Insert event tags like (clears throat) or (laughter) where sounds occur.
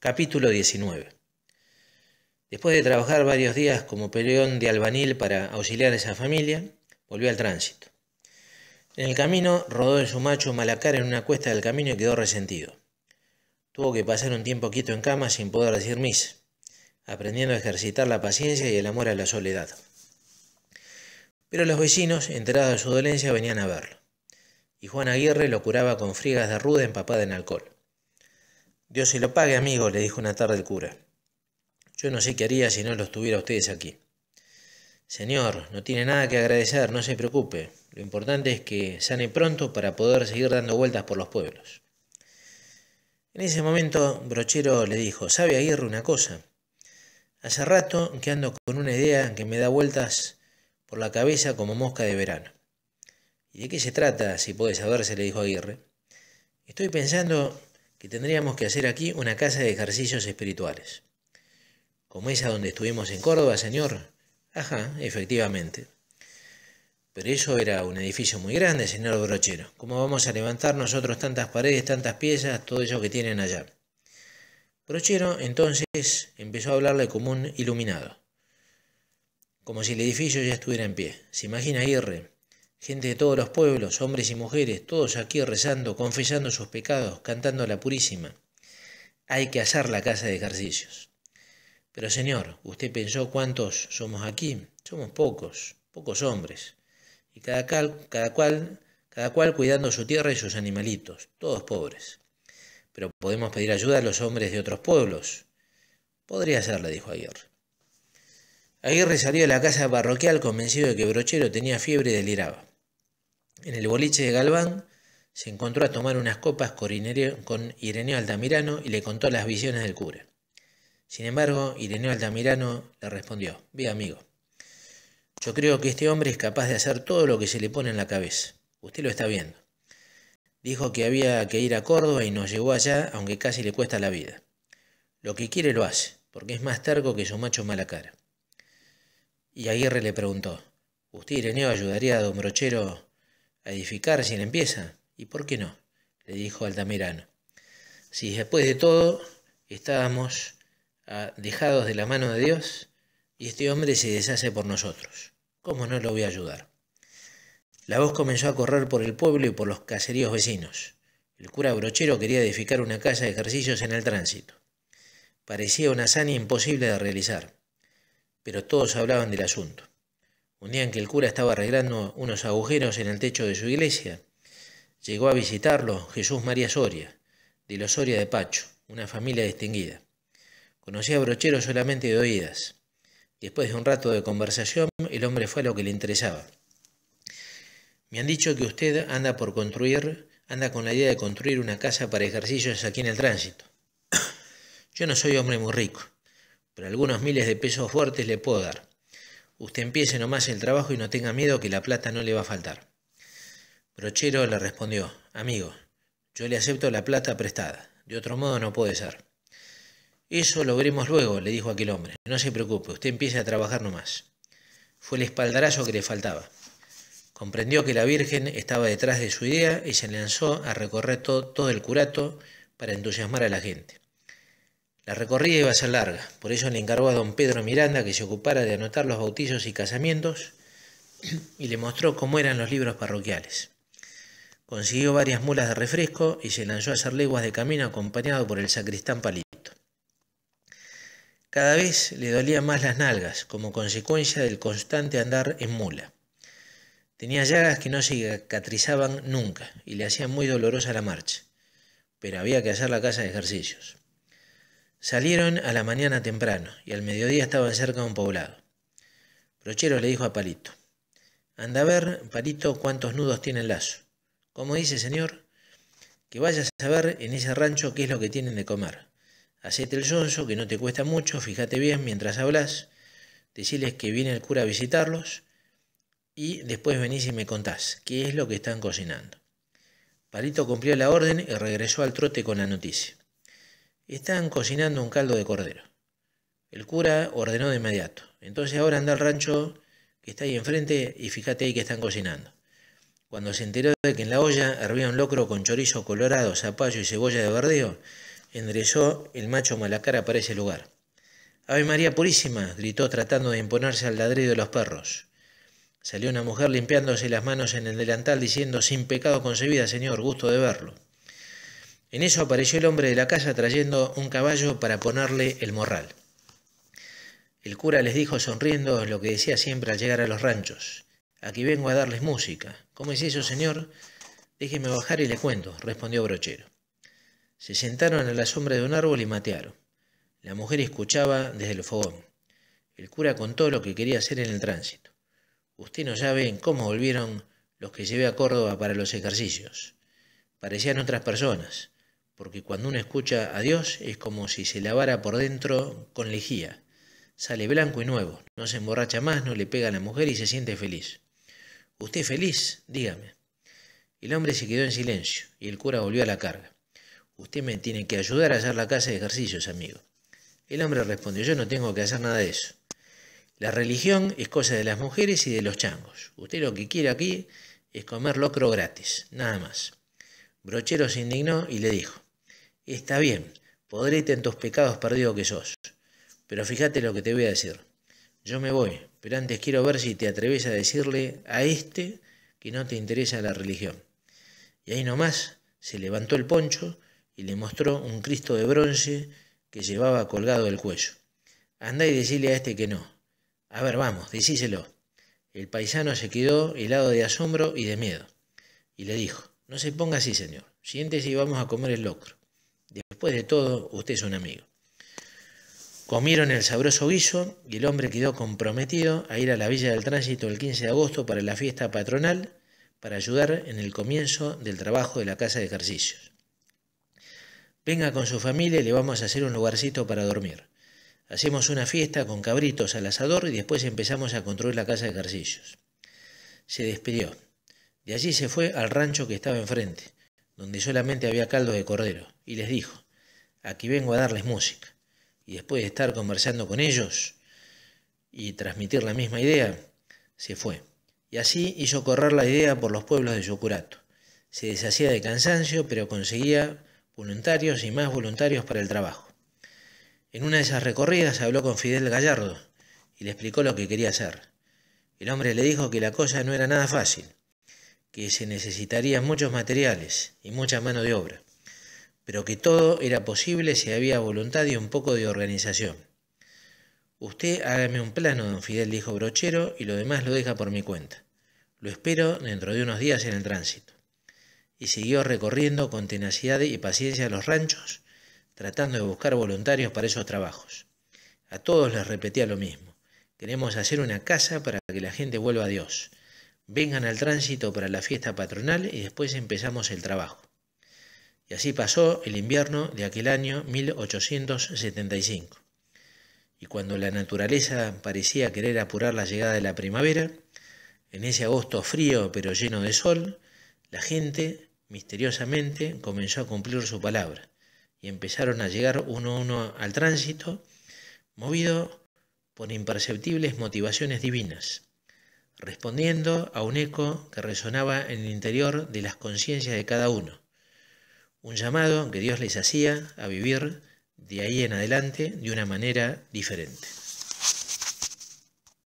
Capítulo 19. Después de trabajar varios días como peleón de albanil para auxiliar a esa familia, volvió al tránsito. En el camino rodó en su macho Malacar en una cuesta del camino y quedó resentido. Tuvo que pasar un tiempo quieto en cama sin poder decir mis, aprendiendo a ejercitar la paciencia y el amor a la soledad. Pero los vecinos, enterados de su dolencia, venían a verlo, y Juan Aguirre lo curaba con friegas de ruda empapada en alcohol. Dios se lo pague, amigo, le dijo una tarde el cura. Yo no sé qué haría si no los tuviera ustedes aquí. Señor, no tiene nada que agradecer, no se preocupe. Lo importante es que sane pronto para poder seguir dando vueltas por los pueblos. En ese momento, Brochero le dijo, ¿sabe Aguirre una cosa? Hace rato que ando con una idea que me da vueltas por la cabeza como mosca de verano. ¿Y de qué se trata, si puede saberse? le dijo Aguirre. Estoy pensando que tendríamos que hacer aquí una casa de ejercicios espirituales. Como esa donde estuvimos en Córdoba, señor. Ajá, efectivamente. Pero eso era un edificio muy grande, señor Brochero. ¿Cómo vamos a levantar nosotros tantas paredes, tantas piezas, todo eso que tienen allá? Brochero entonces empezó a hablarle como un iluminado, como si el edificio ya estuviera en pie. ¿Se imagina, Irre? Gente de todos los pueblos, hombres y mujeres, todos aquí rezando, confesando sus pecados, cantando a la purísima. Hay que hacer la casa de ejercicios. Pero señor, usted pensó cuántos somos aquí. Somos pocos, pocos hombres. Y cada, cada cual, cada cual cuidando su tierra y sus animalitos, todos pobres. Pero podemos pedir ayuda a los hombres de otros pueblos. Podría hacerla, dijo Aguirre. Aguirre salió de la casa parroquial convencido de que Brochero tenía fiebre y deliraba. En el boliche de Galván se encontró a tomar unas copas con Ireneo Altamirano y le contó las visiones del cura. Sin embargo, Ireneo Altamirano le respondió, ve amigo, yo creo que este hombre es capaz de hacer todo lo que se le pone en la cabeza. Usted lo está viendo. Dijo que había que ir a Córdoba y nos llevó allá, aunque casi le cuesta la vida. Lo que quiere lo hace, porque es más terco que su macho mala cara. Y Aguirre le preguntó, ¿Usted, Ireneo, ayudaría a don Brochero a edificar él empieza. ¿Y por qué no? le dijo Altamirano. Si después de todo estábamos ah, dejados de la mano de Dios y este hombre se deshace por nosotros, ¿cómo no lo voy a ayudar? La voz comenzó a correr por el pueblo y por los caseríos vecinos. El cura brochero quería edificar una casa de ejercicios en el tránsito. Parecía una hazaña imposible de realizar, pero todos hablaban del asunto. Un día en que el cura estaba arreglando unos agujeros en el techo de su iglesia, llegó a visitarlo Jesús María Soria, de los Soria de Pacho, una familia distinguida. Conocía a Brochero solamente de oídas. Después de un rato de conversación, el hombre fue a lo que le interesaba. Me han dicho que usted anda por construir, anda con la idea de construir una casa para ejercicios aquí en el tránsito. (clears throat) Yo no soy hombre muy rico, pero algunos miles de pesos fuertes le puedo dar. Usted empiece nomás el trabajo y no tenga miedo que la plata no le va a faltar. Brochero le respondió, amigo, yo le acepto la plata prestada, de otro modo no puede ser. Eso lo veremos luego, le dijo aquel hombre, no se preocupe, usted empiece a trabajar nomás. Fue el espaldarazo que le faltaba. Comprendió que la Virgen estaba detrás de su idea y se lanzó a recorrer todo el curato para entusiasmar a la gente. La recorrida iba a ser larga, por eso le encargó a don Pedro Miranda que se ocupara de anotar los bautizos y casamientos y le mostró cómo eran los libros parroquiales. Consiguió varias mulas de refresco y se lanzó a hacer leguas de camino acompañado por el sacristán palito. Cada vez le dolían más las nalgas como consecuencia del constante andar en mula. Tenía llagas que no cicatrizaban nunca y le hacían muy dolorosa la marcha, pero había que hacer la casa de ejercicios. Salieron a la mañana temprano y al mediodía estaban cerca de un poblado. Prochero le dijo a Palito, Anda a ver, Palito, cuántos nudos tiene el lazo. Como dice, señor? Que vayas a saber en ese rancho qué es lo que tienen de comer. Hacete el sonso, que no te cuesta mucho, fíjate bien mientras hablas, deciles que viene el cura a visitarlos y después venís y me contás qué es lo que están cocinando. Palito cumplió la orden y regresó al trote con la noticia. Están cocinando un caldo de cordero. El cura ordenó de inmediato. Entonces ahora anda al rancho que está ahí enfrente y fíjate ahí que están cocinando. Cuando se enteró de que en la olla hervía un locro con chorizo colorado, zapallo y cebolla de verdeo, enderezó el macho malacara para ese lugar. Ave María Purísima, gritó tratando de imponerse al ladrido de los perros. Salió una mujer limpiándose las manos en el delantal diciendo, sin pecado concebida, señor, gusto de verlo. En eso apareció el hombre de la casa trayendo un caballo para ponerle el morral. El cura les dijo sonriendo lo que decía siempre al llegar a los ranchos. Aquí vengo a darles música. ¿Cómo es eso, señor? Déjeme bajar y le cuento, respondió Brochero. Se sentaron a la sombra de un árbol y matearon. La mujer escuchaba desde el fogón. El cura contó lo que quería hacer en el tránsito. Usted no sabe cómo volvieron los que llevé a Córdoba para los ejercicios. Parecían otras personas porque cuando uno escucha a Dios es como si se lavara por dentro con lejía. Sale blanco y nuevo, no se emborracha más, no le pega a la mujer y se siente feliz. ¿Usted feliz? Dígame. El hombre se quedó en silencio y el cura volvió a la carga. Usted me tiene que ayudar a hacer la casa de ejercicios, amigo. El hombre respondió, yo no tengo que hacer nada de eso. La religión es cosa de las mujeres y de los changos. Usted lo que quiere aquí es comer locro gratis, nada más. Brochero se indignó y le dijo, Está bien, podrete en tus pecados perdidos que sos. Pero fíjate lo que te voy a decir. Yo me voy, pero antes quiero ver si te atreves a decirle a este que no te interesa la religión. Y ahí nomás se levantó el poncho y le mostró un Cristo de bronce que llevaba colgado del cuello. Anda y decile a este que no. A ver, vamos, decíselo. El paisano se quedó helado de asombro y de miedo, y le dijo, no se ponga así, señor, siéntese y vamos a comer el locro. Después de todo, usted es un amigo. Comieron el sabroso guiso y el hombre quedó comprometido a ir a la Villa del Tránsito el 15 de agosto para la fiesta patronal para ayudar en el comienzo del trabajo de la casa de ejercicios. Venga con su familia y le vamos a hacer un lugarcito para dormir. Hacemos una fiesta con cabritos al asador y después empezamos a construir la casa de ejercicios. Se despidió. De allí se fue al rancho que estaba enfrente, donde solamente había caldo de cordero, y les dijo, Aquí vengo a darles música. Y después de estar conversando con ellos y transmitir la misma idea, se fue. Y así hizo correr la idea por los pueblos de Yucurato. Se deshacía de cansancio, pero conseguía voluntarios y más voluntarios para el trabajo. En una de esas recorridas habló con Fidel Gallardo y le explicó lo que quería hacer. El hombre le dijo que la cosa no era nada fácil, que se necesitarían muchos materiales y mucha mano de obra pero que todo era posible si había voluntad y un poco de organización. Usted hágame un plano, don Fidel, dijo Brochero, y lo demás lo deja por mi cuenta. Lo espero dentro de unos días en el tránsito. Y siguió recorriendo con tenacidad y paciencia los ranchos, tratando de buscar voluntarios para esos trabajos. A todos les repetía lo mismo. Queremos hacer una casa para que la gente vuelva a Dios. Vengan al tránsito para la fiesta patronal y después empezamos el trabajo. Y así pasó el invierno de aquel año 1875. Y cuando la naturaleza parecía querer apurar la llegada de la primavera, en ese agosto frío pero lleno de sol, la gente misteriosamente comenzó a cumplir su palabra y empezaron a llegar uno a uno al tránsito, movido por imperceptibles motivaciones divinas, respondiendo a un eco que resonaba en el interior de las conciencias de cada uno un llamado que Dios les hacía a vivir de ahí en adelante de una manera diferente.